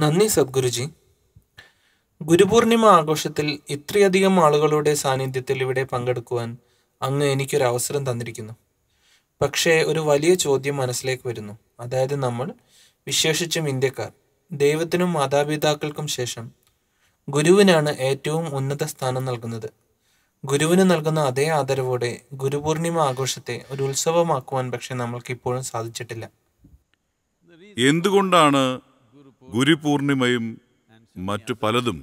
നന്ദി സദ്ഗുരുജി ഗുരുപൂർണിമ ആഘോഷത്തിൽ ഇത്രയധികം ആളുകളുടെ സാന്നിധ്യത്തിൽ ഇവിടെ പങ്കെടുക്കുവാൻ അങ്ങ് എനിക്കൊരു അവസരം തന്നിരിക്കുന്നു പക്ഷേ ഒരു വലിയ ചോദ്യം മനസ്സിലേക്ക് വരുന്നു അതായത് നമ്മൾ വിശേഷിച്ചും ഇന്ത്യക്കാർ ദൈവത്തിനും മാതാപിതാക്കൾക്കും ശേഷം ഗുരുവിനാണ് ഏറ്റവും ഉന്നത സ്ഥാനം നൽകുന്നത് ഗുരുവിന് നൽകുന്ന അതേ ആദരവോടെ ഗുരുപൂർണിമ ആഘോഷത്തെ ഒരു ഉത്സവമാക്കുവാൻ പക്ഷെ നമ്മൾക്ക് ഇപ്പോഴും സാധിച്ചിട്ടില്ല എന്തുകൊണ്ടാണ് ഗുരുപൂർണിമയും മറ്റു പലതും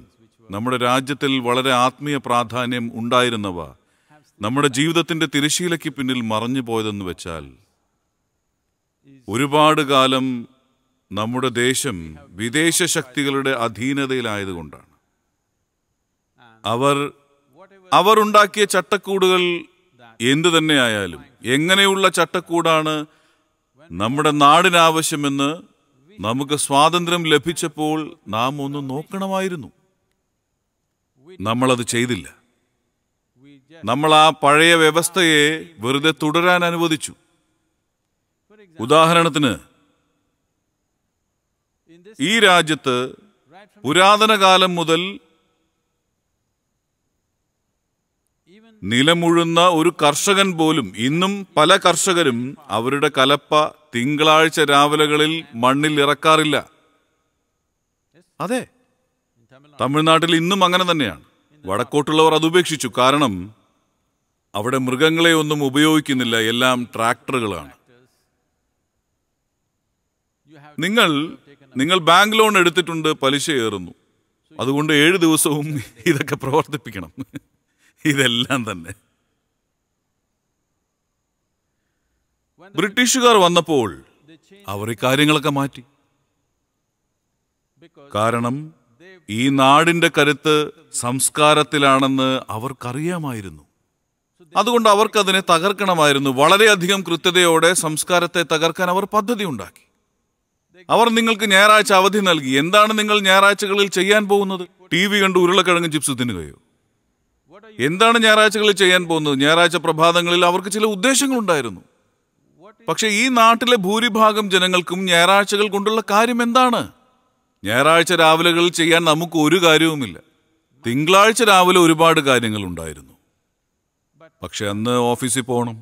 നമ്മുടെ രാജ്യത്തിൽ വളരെ ആത്മീയ പ്രാധാന്യം ഉണ്ടായിരുന്നവ നമ്മുടെ ജീവിതത്തിന്റെ തിരശീലയ്ക്ക് പിന്നിൽ മറഞ്ഞു പോയതെന്ന് വെച്ചാൽ ഒരുപാട് കാലം നമ്മുടെ ദേശം വിദേശ ശക്തികളുടെ അധീനതയിലായതുകൊണ്ടാണ് അവർ അവർ ഉണ്ടാക്കിയ ചട്ടക്കൂടുകൾ എന്തു തന്നെയായാലും എങ്ങനെയുള്ള ചട്ടക്കൂടാണ് നമ്മുടെ നാടിനാവശ്യമെന്ന് നമുക്ക് സ്വാതന്ത്ര്യം ലഭിച്ചപ്പോൾ നാം ഒന്ന് നോക്കണമായിരുന്നു നമ്മളത് ചെയ്തില്ല നമ്മൾ ആ പഴയ വ്യവസ്ഥയെ വെറുതെ തുടരാൻ അനുവദിച്ചു ഉദാഹരണത്തിന് ഈ രാജ്യത്ത് പുരാതന കാലം മുതൽ നിലമുഴുന്ന ഒരു കർഷകൻ പോലും ഇന്നും പല കർഷകരും അവരുടെ കലപ്പ തിങ്കളാഴ്ച രാവിലകളിൽ മണ്ണിൽ ഇറക്കാറില്ല അതെ തമിഴ്നാട്ടിൽ ഇന്നും അങ്ങനെ തന്നെയാണ് വടക്കോട്ടുള്ളവർ അത് ഉപേക്ഷിച്ചു കാരണം അവിടെ മൃഗങ്ങളെ ഒന്നും ഉപയോഗിക്കുന്നില്ല എല്ലാം ട്രാക്ടറുകളാണ് നിങ്ങൾ നിങ്ങൾ ബാങ്ക് ലോൺ എടുത്തിട്ടുണ്ട് പലിശ ഏറുന്നു അതുകൊണ്ട് ഏഴ് ദിവസവും ഇതൊക്കെ പ്രവർത്തിപ്പിക്കണം ഇതെല്ലാം തന്നെ ബ്രിട്ടീഷുകാർ വന്നപ്പോൾ അവർ ഇക്കാര്യങ്ങളൊക്കെ മാറ്റി കാരണം ഈ നാടിന്റെ കരുത്ത് സംസ്കാരത്തിലാണെന്ന് അവർക്കറിയാമായിരുന്നു അതുകൊണ്ട് അവർക്കതിനെ തകർക്കണമായിരുന്നു വളരെയധികം കൃത്യതയോടെ സംസ്കാരത്തെ തകർക്കാൻ അവർ പദ്ധതി ഉണ്ടാക്കി അവർ നിങ്ങൾക്ക് ഞായറാഴ്ച അവധി നൽകി എന്താണ് നിങ്ങൾ ഞായറാഴ്ചകളിൽ ചെയ്യാൻ പോകുന്നത് ടി വി കണ്ട് ഉരുളക്കിഴങ്ങ് ചിപ്സ് തിന്നുകയോ എന്താണ് ഞായറാഴ്ചകളിൽ ചെയ്യാൻ പോകുന്നത് ഞായറാഴ്ച പ്രഭാതങ്ങളിൽ അവർക്ക് ചില ഉദ്ദേശങ്ങളുണ്ടായിരുന്നു പക്ഷെ ഈ നാട്ടിലെ ഭൂരിഭാഗം ജനങ്ങൾക്കും ഞായറാഴ്ചകൾ കൊണ്ടുള്ള കാര്യം എന്താണ് ഞായറാഴ്ച രാവിലെകളിൽ ചെയ്യാൻ നമുക്ക് ഒരു കാര്യവുമില്ല തിങ്കളാഴ്ച രാവിലെ ഒരുപാട് കാര്യങ്ങൾ ഉണ്ടായിരുന്നു പക്ഷെ അന്ന് ഓഫീസിൽ പോകണം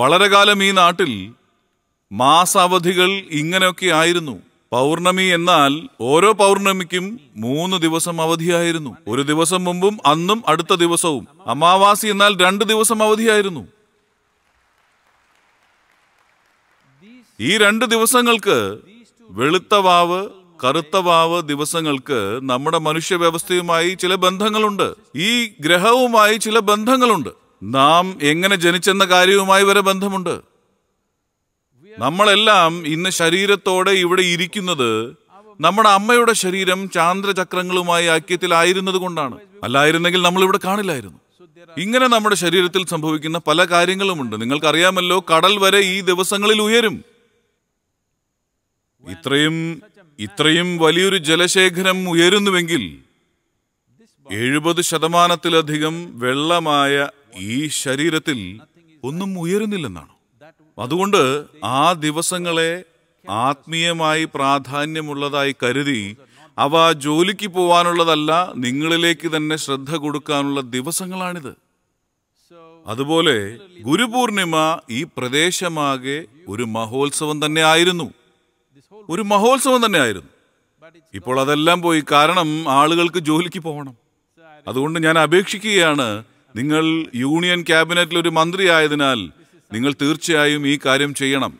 വളരെ കാലം ഈ നാട്ടിൽ മാസാവധികൾ ഇങ്ങനെയൊക്കെ ആയിരുന്നു പൗർണമി എന്നാൽ ഓരോ പൗർണമിക്കും മൂന്ന് ദിവസം അവധിയായിരുന്നു ഒരു ദിവസം മുമ്പും അന്നും അടുത്ത ദിവസവും അമാവാസി എന്നാൽ രണ്ട് ദിവസം അവധിയായിരുന്നു ഈ രണ്ട് ദിവസങ്ങൾക്ക് വെളുത്ത വാവ് കറുത്ത വാവ് ദിവസങ്ങൾക്ക് നമ്മുടെ മനുഷ്യ വ്യവസ്ഥയുമായി ചില ബന്ധങ്ങളുണ്ട് ഈ ഗ്രഹവുമായി ചില ബന്ധങ്ങളുണ്ട് നാം എങ്ങനെ ജനിച്ചെന്ന കാര്യവുമായി വരെ ബന്ധമുണ്ട് നമ്മളെല്ലാം ഇന്ന് ശരീരത്തോടെ ഇവിടെ ഇരിക്കുന്നത് നമ്മുടെ അമ്മയുടെ ശരീരം ചാന്ദ്രചക്രങ്ങളുമായി ഐക്യത്തിലായിരുന്നത് കൊണ്ടാണ് അല്ലായിരുന്നെങ്കിൽ നമ്മൾ ഇവിടെ കാണില്ലായിരുന്നു ഇങ്ങനെ നമ്മുടെ ശരീരത്തിൽ സംഭവിക്കുന്ന പല കാര്യങ്ങളുമുണ്ട് നിങ്ങൾക്കറിയാമല്ലോ കടൽ വരെ ഈ ദിവസങ്ങളിൽ ഉയരും ഇത്രയും ഇത്രയും വലിയൊരു ജലശേഖരം ഉയരുന്നുവെങ്കിൽ എഴുപത് ശതമാനത്തിലധികം വെള്ളമായ ഈ ശരീരത്തിൽ ഒന്നും ഉയരുന്നില്ലെന്നാണ് അതുകൊണ്ട് ആ ദിവസങ്ങളെ ആത്മീയമായി പ്രാധാന്യമുള്ളതായി കരുതി അവ ജോലിക്ക് പോവാനുള്ളതല്ല നിങ്ങളിലേക്ക് തന്നെ ശ്രദ്ധ കൊടുക്കാനുള്ള ദിവസങ്ങളാണിത് അതുപോലെ ഗുരുപൂർണിമ ഈ പ്രദേശമാകെ ഒരു മഹോത്സവം തന്നെ ആയിരുന്നു ഒരു മഹോത്സവം തന്നെയായിരുന്നു ഇപ്പോൾ അതെല്ലാം പോയി കാരണം ആളുകൾക്ക് ജോലിക്ക് പോകണം അതുകൊണ്ട് ഞാൻ അപേക്ഷിക്കുകയാണ് നിങ്ങൾ യൂണിയൻ ക്യാബിനറ്റിൽ ഒരു മന്ത്രി ആയതിനാൽ നിങ്ങൾ തീർച്ചയായും ഈ കാര്യം ചെയ്യണം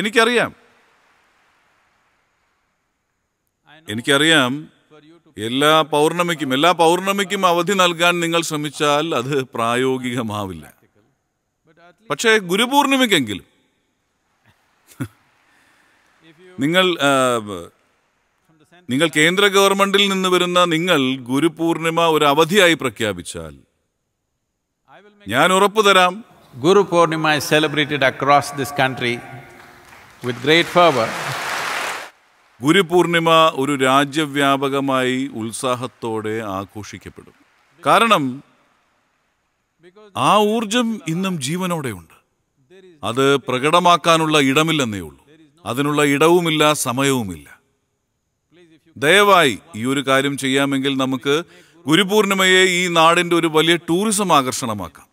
എനിക്കറിയാം എനിക്കറിയാം എല്ലാ പൗർണമിക്കും എല്ലാ പൗർണമിക്കും അവധി നൽകാൻ നിങ്ങൾ ശ്രമിച്ചാൽ അത് പ്രായോഗികമാവില്ല പക്ഷേ ഗുരുപൂർണിമയ്ക്കെങ്കിലും നിങ്ങൾ നിങ്ങൾ കേന്ദ്ര ഗവൺമെന്റിൽ നിന്ന് വരുന്ന നിങ്ങൾ ഗുരുപൂർണിമ ഒരു അവധിയായി പ്രഖ്യാപിച്ചാൽ ഞാൻ ഉറപ്പു തരാം Guru Purnima celebrated across this country with great favour Guru Purnima ഒരു രാജ്യവ്യാപകമായി ഉത്സാഹത്തോടെ ആഘോഷിക്കപ്പെടും കാരണം ആ ഊർജം ഇന്നും ജീവനോടെയുണ്ട് അത് പ്രകടമാക്കാനുള്ള ഇടമില്ലെന്നേ ഉള്ളൂ അതിനുള്ള ഇടവുമില്ല സമയവുമില്ല ദയവായി ഈ ഒരു കാര്യം ചെയ്യാമെങ്കിൽ നമുക്ക് ഗുരുപൂർണിമയെ ഈ നാടിന്റെ ഒരു വലിയ ടൂറിസം ആകർഷണമാക്കാം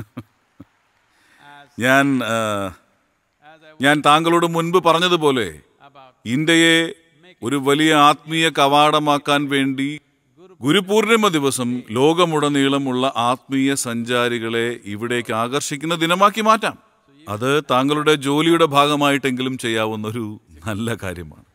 ഞാൻ ഞാൻ താങ്കളോട് മുൻപ് പറഞ്ഞതുപോലെ ഇന്ത്യയെ ഒരു വലിയ ആത്മീയ കവാടമാക്കാൻ വേണ്ടി ഗുരുപൂർണിമ ദിവസം ലോകമുടനീളമുള്ള ആത്മീയ സഞ്ചാരികളെ ഇവിടേക്ക് ആകർഷിക്കുന്ന ദിനമാക്കി മാറ്റാം അത് താങ്കളുടെ ജോലിയുടെ ഭാഗമായിട്ടെങ്കിലും ചെയ്യാവുന്ന ഒരു നല്ല കാര്യമാണ്